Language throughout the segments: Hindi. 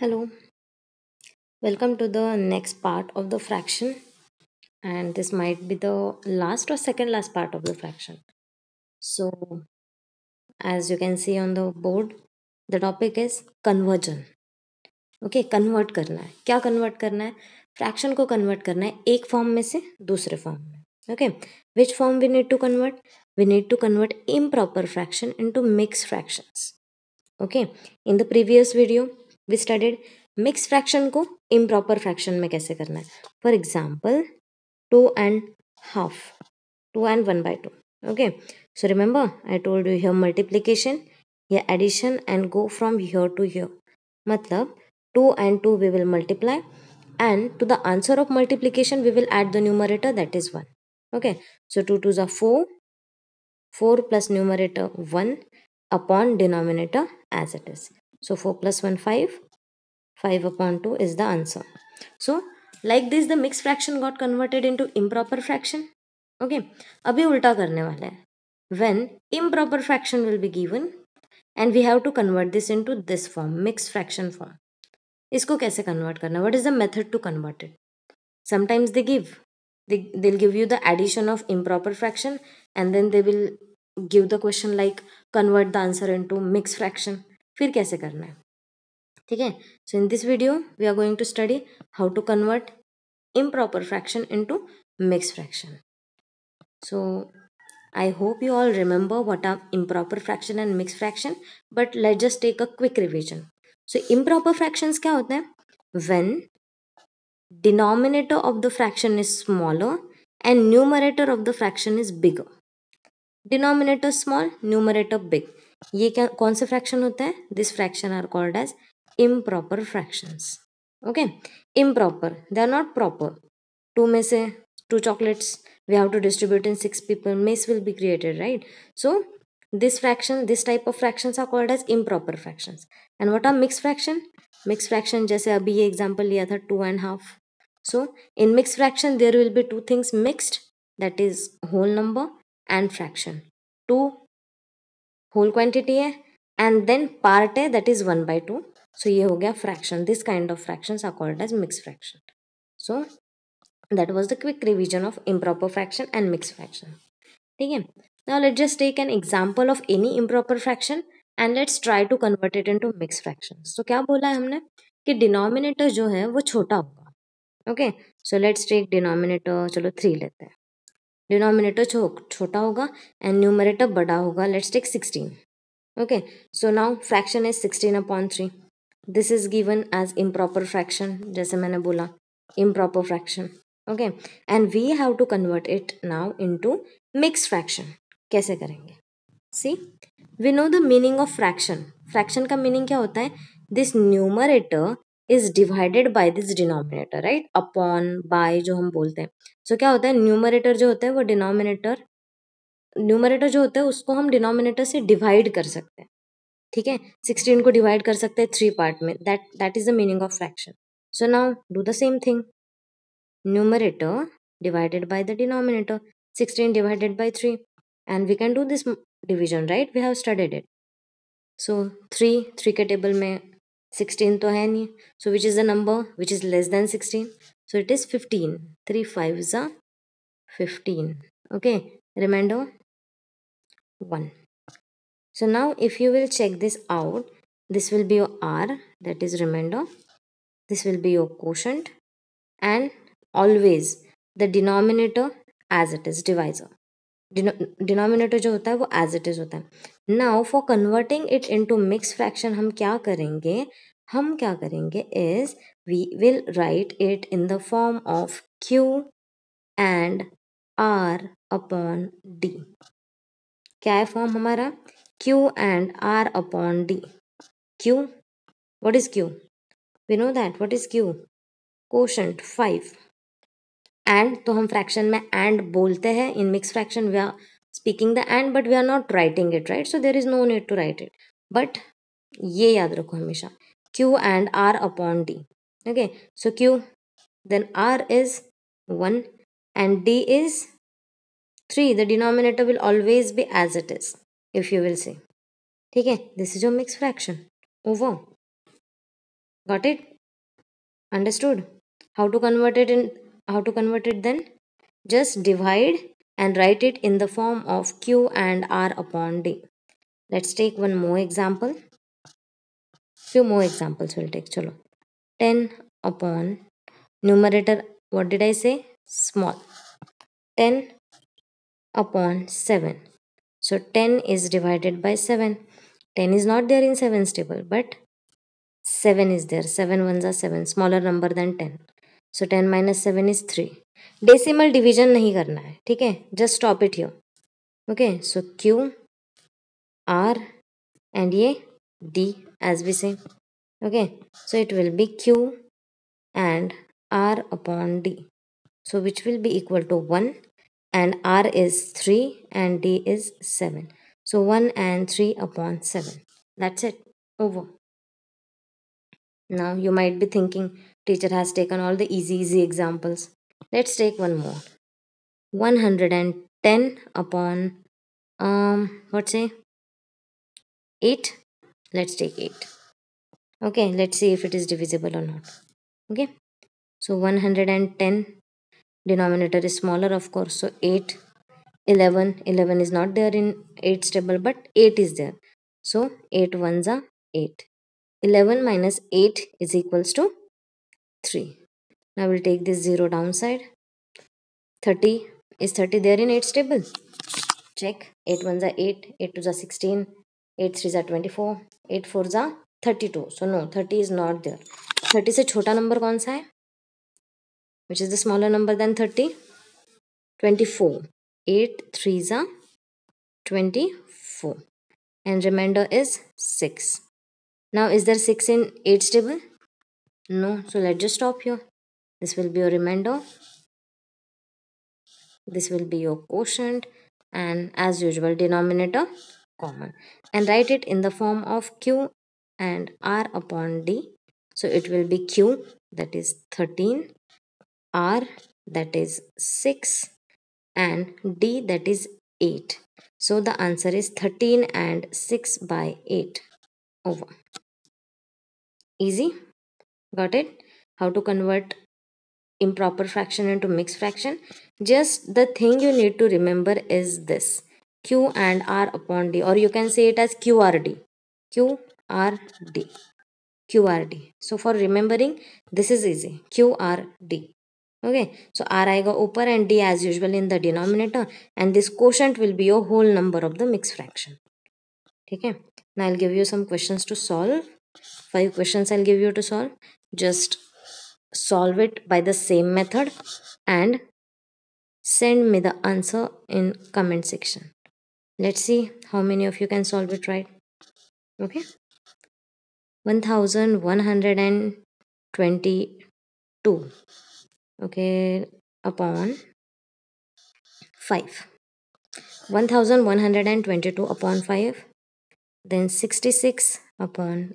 Hello, welcome to the next part of the fraction and this might be the last or second last part of the fraction. So, as you can see on the board, the topic is conversion. Okay okay, convert करना है क्या कन्वर्ट करना है फ्रैक्शन को कन्वर्ट करना है एक फॉर्म में से दूसरे फॉर्म में okay which form we need to convert we need to convert improper fraction into mix fractions okay in the previous video we studied mix fraction को इम्प्रॉपर फ्रैक्शन में कैसे करना है for example two and half two and one by two okay so remember I told you here multiplication या addition and go from here to here मतलब two and two we will multiply and two the answer of multiplication we will add the numerator that is one okay so two two are four four plus numerator one upon denominator as it is So 4 plus 1 5. 5 upon 2 is the answer. So like this the mixed fraction got converted into improper fraction. Okay. Abhi ulta karne वाला है. When improper fraction will be given and we have to convert this into this form mixed fraction form. Isko kaise convert karna? What is the method to convert it? Sometimes they give. they they'll give you the addition of improper fraction and then they will give the question like convert the answer into mixed fraction फिर कैसे करना है ठीक है so in this video we are going to study how to convert improper fraction into mix fraction so I hope you all remember what are improper fraction and mix fraction but let just take a quick revision so improper fraction क्या होते हैं when denominator of the fraction is smaller and numerator of the fraction is bigger denominator small numerator big ये क्या कौन से फ्रैक्शन होते हैं this fraction are called as improper fractions okay improper they are not proper two में से two chocolates we have to distribute in six people miss will be created right so this fraction this type of fraction are called as improper fraction and what are mix fraction mix fraction जैसे अभी ये एग्जाम्पल लिया था two and half so in mix fraction there will be two things mixed that is whole number and fraction two whole quantity है एंड देन पार्ट है that is one by two so ये हो गया fraction this kind of fraction are called as mix fraction so that was the quick revision of improper fraction and mix fraction ठीक है let just take an example of any improper fraction and let's try to convert it into mix fraction तो क्या बोला है हमने कि डिनोमिनेटर जो है वो छोटा होगा okay so let's take denominator चलो थ्री लेते हैं डिनोमिनेटर छोटा होगा एंड न्यूमरेटर बड़ा होगा let's take sixteen okay so now fraction is sixteen upon three this is given as improper fraction जैसे मैंने बोला improper fraction okay and we have to convert it now to mix fraction कैसे करेंगे see we know the meaning of fraction fraction का मीनिंग क्या होता है this numerator is divided by this denominator right upon by जो हम बोलते हैं सो so, क्या होता है न्यूमरेटर जो होता है वो डिनोमिनेटर न्यूमरेटर जो होता है उसको हम डिनोमिनेटर से डिवाइड कर सकते हैं ठीक है सिक्सटीन को डिवाइड कर सकते हैं थ्री पार्ट में that that is the meaning of fraction so now do the same thing numerator divided by the denominator sixteen divided by three and we can do this division right we have studied it so 3 3 के टेबल में 16 तो है नहीं so which is the number which is less 16 So it 15 three is a 15 okay remainder 1 so now if you will check this out this will be your r that is remainder this will be your quotient and always the denominator as it is divisor denominator जो होता है वो एज इट इज़ होता है now for converting it into mix fraction हम क्या करेंगे हम क्या करेंगे is we will write it in the form of Q and R upon D क्या है फॉर्म हमारा Q and R upon D Q what is Q we know that what is Q question five and तो हम फ्रैक्शन में एंड बोलते हैं इन mix fraction we are speaking the and but we are not writing it right so there is no need to write it but ये याद रखो हमेशा Q and R upon D okay so Q then R is one and d is three the denominator will always be as it is if you will see ठीक है this is your mix fraction over got it understood how to convert it in how to convert it then just divide and write it in the form of q and r upon d let's take one more example few more examples we'll take chalo 10 upon numerator what did i say small 10 upon 7 so 10 is divided by 7 10 is not there in 7's table but 7 is there 7 ones are 7 smaller number than 10 so ten minus seven is three decimal division नहीं करना है ठीक है just stop it you okay so Q R and ये डी एज बी से okay so it will be Q and R upon D so which will be equal to one and R is three and D is seven so one and three upon seven that's it over Now you might be thinking, teacher has taken all the easy, easy examples. Let's take one more. 110 upon, um, what say? 8. Let's take 8. Okay, let's see if it is divisible or not. Okay, so 110 denominator is smaller, of course, so 8 11 11 is not there in 8 table but 8 is there so 8 ones are 8 11 minus 8 is equals to 3. Now we'll take this 0 downside. 30 is 30 there in 8 table. Check 8 ones are 8, 8 twos are 16, 8 threes are 24, 8 fours are 32. So no, 30 is not there. 30 a छोटा number कौन Which is the smaller number than 30? 24. 8 threes are 24 and remainder is 6. Now is there 6 in 8's table? No. So let's just stop here. This will be your remainder. This will be your quotient and as usual denominator common and write it in the form of q and r upon d. So it will be q that is 13, r that is 6 and d that is 8. So the answer is 13 and 6 by 8 over easy got it how to convert improper fraction into mixed fraction just the thing you need to remember is this q and r upon d or you can say it as qrd qrd qrd so for remembering this is easy qrd okay so r I go upper and d as usual in the denominator and this quotient will be your whole number of the mixed fraction Okay. now i'll give you some questions to solve five questions i'll give you to solve just solve it by the same method and send me the answer in comment section let's see how many of you can solve it right okay 1122 okay upon 5 1122 upon 5 then 66 upon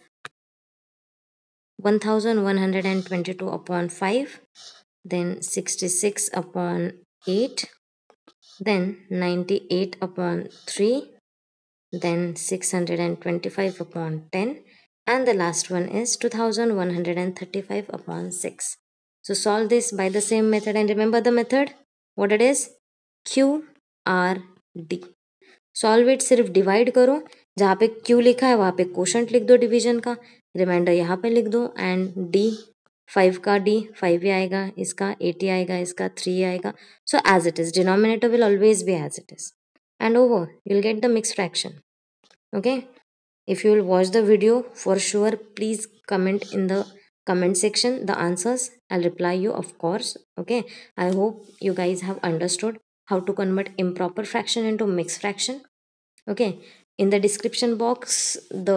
1122 upon 5 then 66 upon 8 then 98 upon 3 then 625 upon 10 and the last one is 2135 upon 6 so solve this by the same method and remember the method what it is q r d solve it sirf divide karo jahan pe q likha hai wahan pe quotient लिख do division ka रिमाइंडर यहाँ पे लिख दो एंड डी फाइव का डी फाइव ही आएगा इसका एटी आएगा इसका थ्री आएगा so as it is denominator will always be as it is and over you'll get the mix fraction okay if you will watch the video for sure please comment in the comment section the answers I reply you of course okay I hope you guys have understood how to convert proper fraction into mix fraction okay in the description box the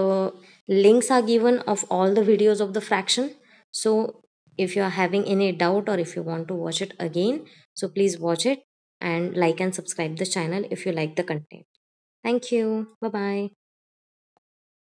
links are given of all the videos of the fraction so if you are having any doubt or if you want to watch it again so please watch it and like and subscribe the channel if you like the content thank you bye bye